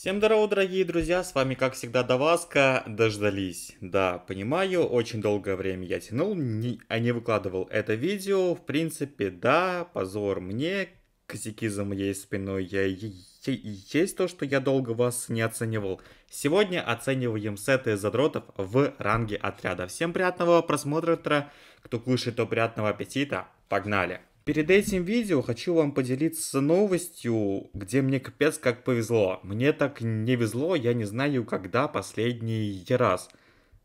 Всем здорово, дорогие друзья, с вами как всегда Даваска, дождались. Да, понимаю, очень долгое время я тянул, не, а не выкладывал это видео, в принципе, да, позор мне, косяки за моей спиной, я, я, есть то, что я долго вас не оценивал. Сегодня оцениваем сеты задротов в ранге отряда. Всем приятного просмотра, кто кушает, то приятного аппетита, погнали! Перед этим видео хочу вам поделиться новостью, где мне капец как повезло. Мне так не везло, я не знаю, когда последний раз.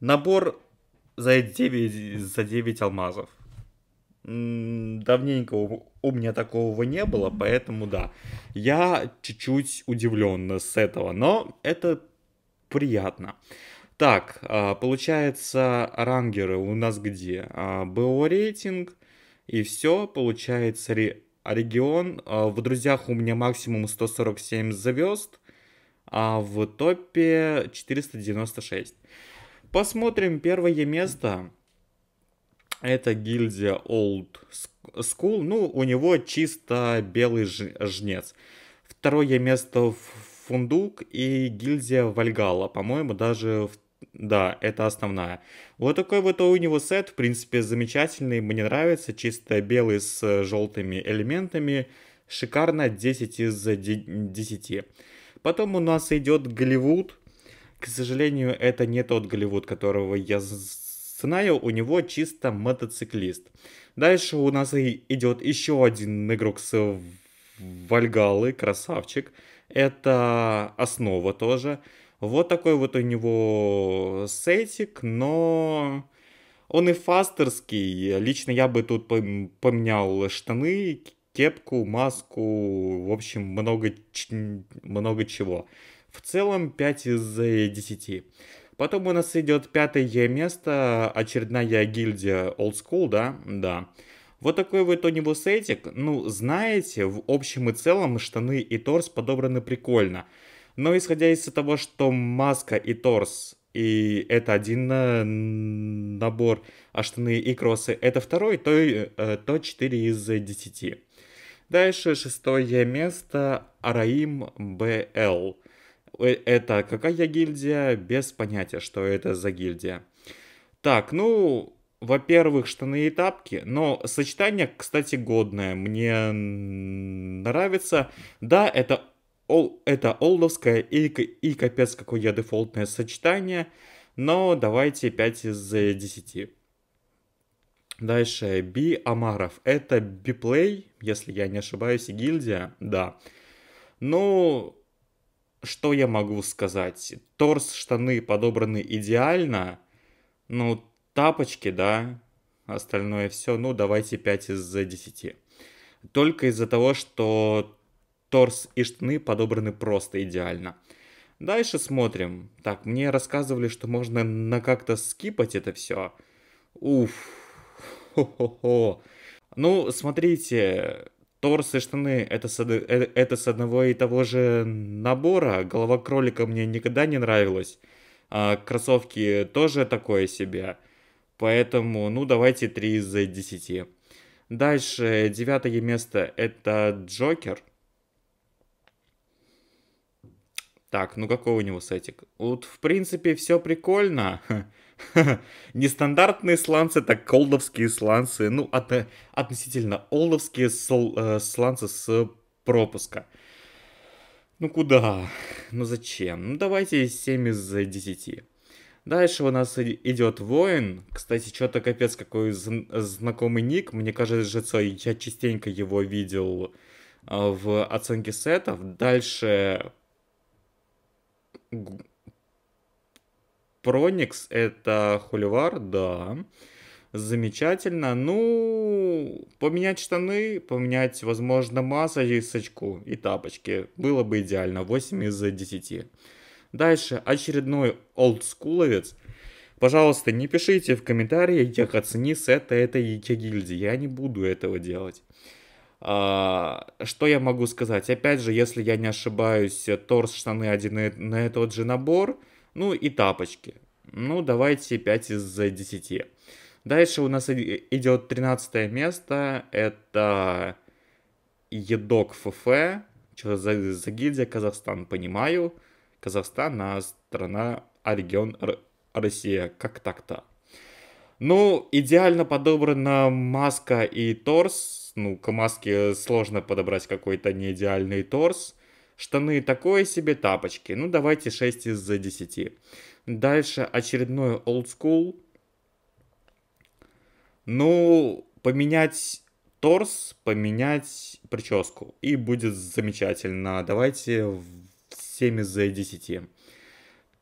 Набор за 9, за 9 алмазов. Давненько у, у меня такого не было, поэтому да. Я чуть-чуть удивлен с этого, но это приятно. Так, а, получается, рангеры у нас где? А, БО рейтинг, и все, получается, регион. А, в друзьях у меня максимум 147 звезд, а в топе 496. Посмотрим первое место. Это гильдия Old School. Ну, у него чисто белый жнец. Второе место в Фундук и гильдия Вальгала. По-моему, даже в да, это основная. Вот такой вот у него сет, в принципе, замечательный, мне нравится, чисто белый с э, желтыми элементами, шикарно, 10 из 10. Э, Потом у нас идет Голливуд, к сожалению, это не тот Голливуд, которого я знаю, у него чисто мотоциклист. Дальше у нас идет еще один игрок с Вальгалы, красавчик. Это основа тоже. Вот такой вот у него сетик, но он и фастерский. Лично я бы тут поменял штаны, кепку, маску, в общем, много, много чего. В целом 5 из 10. Э, Потом у нас идет пятое место, очередная гильдия Old School, да? Да. Вот такой вот у него сетик. Ну, знаете, в общем и целом штаны и торс подобраны прикольно. Но исходя из того, что маска и торс и это один э, набор, а штаны и кроссы это второй, то, э, то 4 из 10. Дальше шестое место Араим БЛ. Э, это какая гильдия? Без понятия, что это за гильдия. Так, ну, во-первых, штаны и тапки, но сочетание, кстати, годное, мне нравится. Да, это это олдовское и, и капец какое дефолтное сочетание, но давайте 5 из 10. Э, Дальше, Би Амаров. Это Биплей, если я не ошибаюсь, и гильдия, да. Ну, что я могу сказать? Торс, штаны подобраны идеально. Ну, тапочки, да, остальное все. Ну, давайте 5 из 10. Э, Только из-за того, что торс и штаны подобраны просто идеально. Дальше смотрим. Так, мне рассказывали, что можно на как-то скипать это все. Уф. Хо-хо-хо. Ну, смотрите, торс и штаны это с, э, это с одного и того же набора. Голова кролика мне никогда не нравилась. А кроссовки тоже такое себе. Поэтому, ну, давайте 3 из 10. Дальше, девятое место это Джокер. Так, ну какой у него сетик? Вот, в принципе, все прикольно. Нестандартные сланцы, так колдовские сланцы. Ну, от, относительно олдовские сол, э, сланцы с пропуска. Ну куда? Ну зачем? Ну давайте 7 из 10. Дальше у нас идет воин. Кстати, что-то капец какой знакомый ник. Мне кажется, что я частенько его видел э, в оценке сетов. Дальше Проникс это хуливар, да. Замечательно. Ну, поменять штаны, поменять, возможно, массаж, очку и тапочки. Было бы идеально. 8 из 10. Дальше очередной олдскуловец. Пожалуйста, не пишите в комментарии, я оцени сет этой гильдии. Я не буду этого делать. А, что я могу сказать? Опять же, если я не ошибаюсь, торс, штаны один на этот же набор, ну и тапочки. Ну, давайте 5 из 10. Дальше у нас идет 13 место, это Едок ФФ, что за, за гильдия Казахстан, понимаю. Казахстан, а страна, а регион Р Россия, как так-то. Ну, идеально подобрана маска и торс. Ну, к маске сложно подобрать какой-то неидеальный торс. Штаны такое себе, тапочки. Ну, давайте 6 из 10. Дальше очередной old school. Ну, поменять торс, поменять прическу. И будет замечательно. Давайте 7 из 10.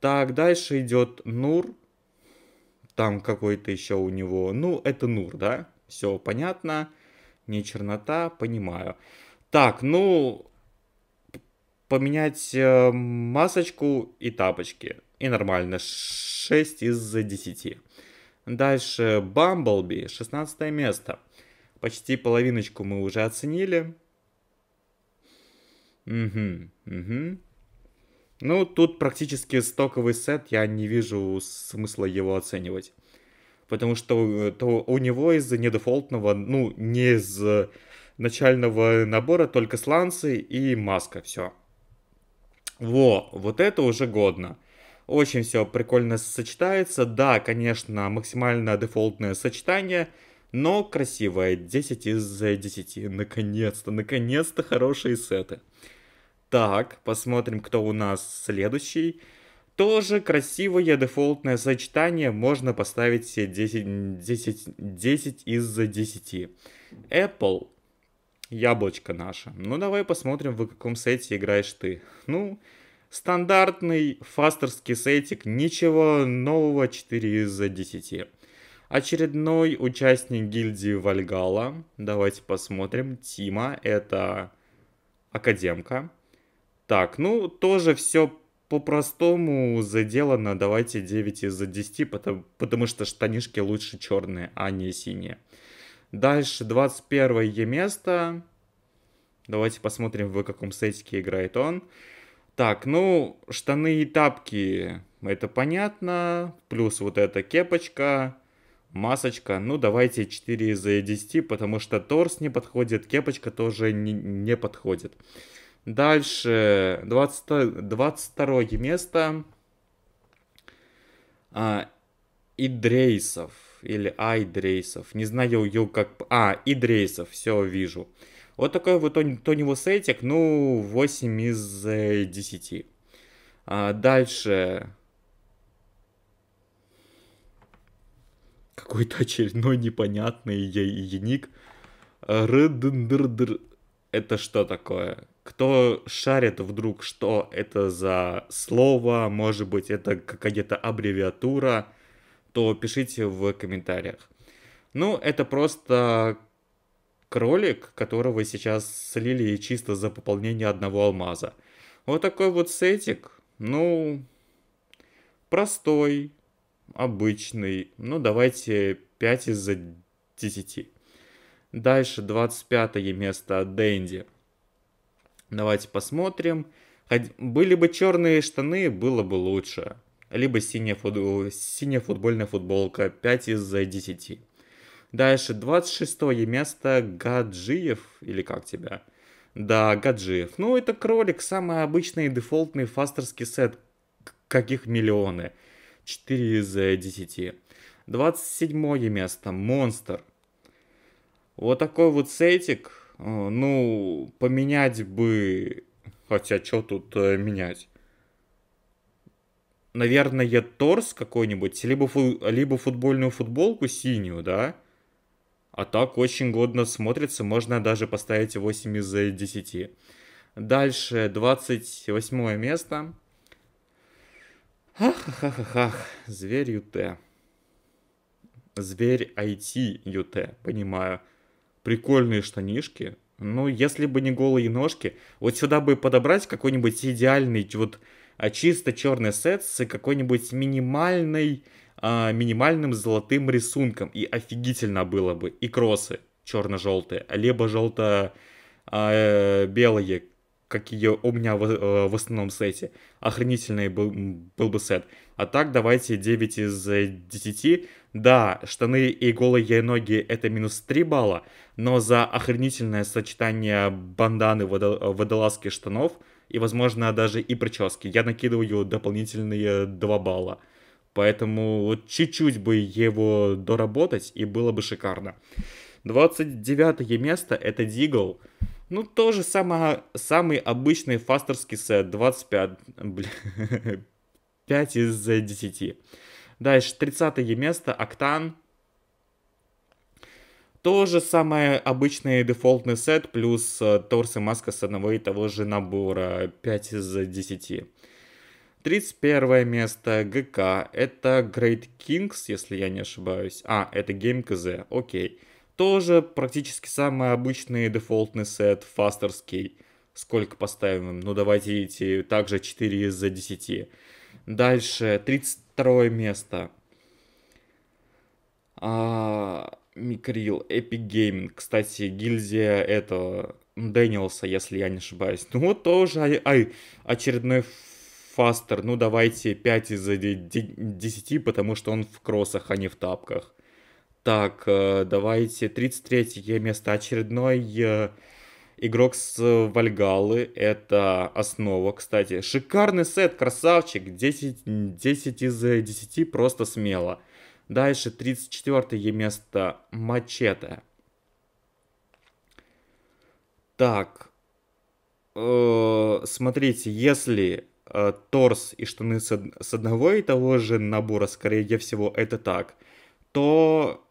Так, дальше идет Нур там какой-то еще у него, ну, это Нур, да, все понятно, не чернота, понимаю. Так, ну, поменять э, масочку и тапочки, и нормально, 6 из 10. Дальше Бамблби, 16 место. Почти половиночку мы уже оценили. Угу, угу. Ну, тут практически стоковый сет, я не вижу смысла его оценивать. Потому что э, то у него из за недефолтного, ну, не из э, начального набора только сланцы и маска, все. Во, вот это уже годно. Очень все прикольно сочетается. Да, конечно, максимально дефолтное сочетание, но красивое. 10 из 10. Э, наконец-то, наконец-то хорошие сеты. Так, посмотрим, кто у нас следующий. Тоже красивое дефолтное сочетание, можно поставить все 10, 10, 10 из 10. Apple, яблочко наше. Ну, давай посмотрим, в каком сете играешь ты. Ну, стандартный фастерский сетик, ничего нового, 4 из 10. Очередной участник гильдии Вальгала, давайте посмотрим, Тима, это академка. Так, ну, тоже все по-простому заделано. Давайте 9 из 10, потому, потому что штанишки лучше черные, а не синие. Дальше 21 место. Давайте посмотрим, в каком сетике играет он. Так, ну, штаны и тапки, это понятно. Плюс вот эта кепочка, масочка. Ну, давайте 4 из 10, потому что торс не подходит, кепочка тоже не, не подходит. Дальше 20, 22 место. А, Идрейсов или Айдрейсов. Не знаю, ее как... А, Идрейсов, все, вижу. Вот такой вот него сетик, ну, 8 из 10. Э, а, дальше... Какой-то очередной непонятный яник. Рыдндрдр, Это что такое? кто шарит вдруг, что это за слово, может быть, это какая-то аббревиатура, то пишите в комментариях. Ну, это просто кролик, которого сейчас слили чисто за пополнение одного алмаза. Вот такой вот сетик, ну, простой, обычный, ну, давайте 5 из 10. Дальше 25 место Дэнди. Давайте посмотрим. Были бы черные штаны, было бы лучше. Либо синяя, фут... синяя футбольная футболка, 5 из 10. Дальше, 26 место, Гаджиев, или как тебя? Да, Гаджиев. Ну, это кролик, самый обычный дефолтный фастерский сет, каких миллионы. 4 из 10. 27 место, Монстр. Вот такой вот сетик Э, ну, поменять бы... Хотя, что тут э, менять? Наверное, торс какой-нибудь, либо, фу... либо футбольную футболку синюю, да? А так очень годно смотрится, можно даже поставить 8 из 10. Э, Дальше 28 место. Ах-ах-ах-ах, зверь ЮТ. Зверь IT ЮТ, понимаю прикольные штанишки. Ну, если бы не голые ножки, вот сюда бы подобрать какой-нибудь идеальный, вот а, чисто черный сет с какой-нибудь минимальной, а, минимальным золотым рисунком. И офигительно было бы. И кроссы черно-желтые, либо желто-белые, а, э, как ее у меня в, э, в основном сете. Охренительный был, был бы сет. А так давайте 9 из 10. Э, да, штаны и голые ноги это минус 3 балла, но за охренительное сочетание банданы, водо, водолазки штанов и, возможно, даже и прически я накидываю дополнительные 2 балла. Поэтому чуть-чуть бы его доработать, и было бы шикарно. 29 место — это Дигл. Ну, тоже самое, самый обычный фастерский сет, 25, блин, 5 из 10. Э, Дальше, 30 место, Октан. Тоже самое обычный дефолтный сет, плюс э, торс и маска с одного и того же набора, 5 из 10. Э, 31 место ГК, это Great Kings, если я не ошибаюсь. А, это Game KZ, окей. Okay. Тоже практически самый обычный дефолтный сет, фастерский. Сколько поставим? Ну, давайте идти также 4 из 10. Дальше, 32 место. А, Микрил, Epic Gaming. Кстати, гильзия это Дэниелса, если я не ошибаюсь. Ну, вот тоже ай, очередной фастер. Ну, давайте 5 из 10, потому что он в кроссах, а не в тапках. Так, э, давайте 33 место. Очередной э, игрок с э, Вальгалы. Это основа, кстати. Шикарный сет, красавчик. 10, 10 из 10 просто смело. Дальше 34 место Мачете. Так. Э, смотрите, если э, торс и штаны с, с одного и того же набора, скорее всего, это так, то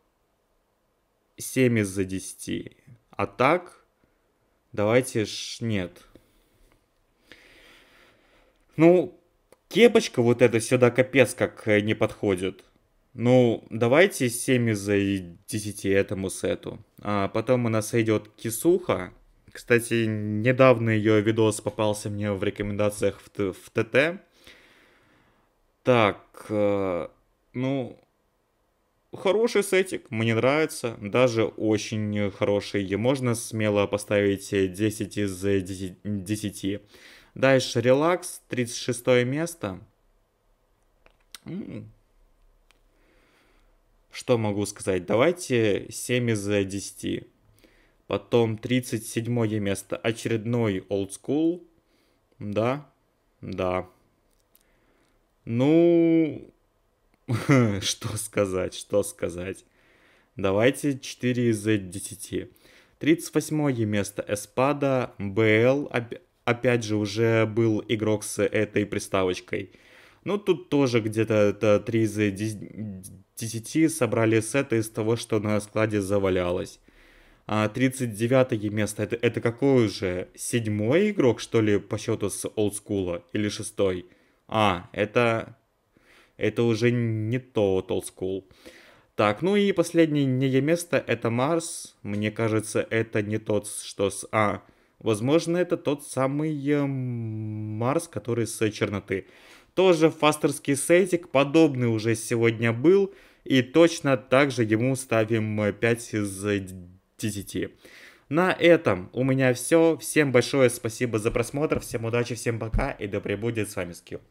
7 из-за 10. А так, давайте ж нет. Ну, кепочка вот это сюда капец как э, не подходит. Ну, давайте 7 из-за 10 этому сету. А потом у нас идет кисуха. Кстати, недавно ее видос попался мне в рекомендациях в, в ТТ. Так, э, ну, Хороший сетик, мне нравится, даже очень хороший. Можно смело поставить 10 э, из 10. Э, Дальше релакс, 36 место. Что могу сказать? Давайте 7 из 10. Э, Потом 37 место. Очередной old school. Да, да. Ну, что сказать, что сказать. Давайте 4 из 10. 38 место Эспада, БЛ, опять же, уже был игрок с этой приставочкой. Ну, тут тоже где-то это 3 из 10 собрали сета из того, что на складе завалялось. А 39 место, это, это какой уже? Седьмой игрок, что ли, по счету с олдскула? Или шестой? А, это это уже не то old school. Так, ну и последнее не место, это Марс. Мне кажется, это не тот, что с А. Возможно, это тот самый э, Марс, который с черноты. Тоже фастерский сетик, подобный уже сегодня был. И точно так же ему ставим 5 э, из 10. На этом у меня все. Всем большое спасибо за просмотр. Всем удачи, всем пока и да пребудет с вами Скилл.